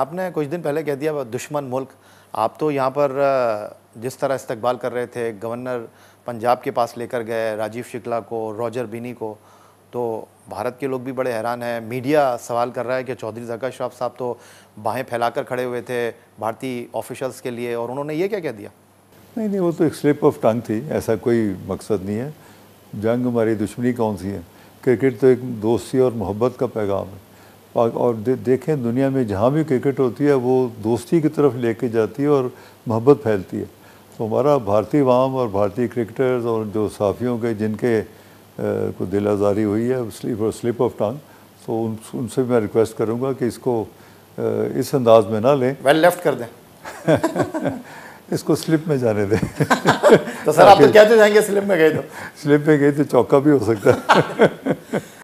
आपने कुछ दिन पहले कह दिया दुश्मन मुल्क आप तो यहाँ पर जिस तरह इस्तकबाल कर रहे थे गवर्नर पंजाब के पास लेकर गए राजीव शुक्ला को रॉजर बिनी को तो भारत के लोग भी बड़े हैरान हैं मीडिया सवाल कर रहा है कि चौधरी जगह श्राफ़ साहब तो बाहें फैलाकर खड़े हुए थे भारतीय ऑफिशल्स के लिए और उन्होंने ये क्या कह दिया नहीं नहीं वो तो एक स्लिप ऑफ टंग थी ऐसा कोई मकसद नहीं है जंग हमारी दुश्मनी कौन सी है क्रिकेट तो एक दोस्ती और मोहब्बत का पैगाम है और, दे, देखें दुनिया में जहाँ भी क्रिकेट होती है वो दोस्ती की तरफ लेके जाती है और मोहब्बत फैलती है तो हमारा भारतीय वाम और भारतीय क्रिकेटर्स और जो साफियों के जिनके को दिल आज़ारी हुई है स्लिप और स्लिप ऑफ टंग तो उन उनसे मैं रिक्वेस्ट करूँगा कि इसको आ, इस अंदाज में ना लें वेल लेफ्ट कर दें इसको स्लिप में जाने दें तो सर आप तो कहते जाएंगे स्लिप में गए तो स्लिप में गए तो चौका भी हो सकता है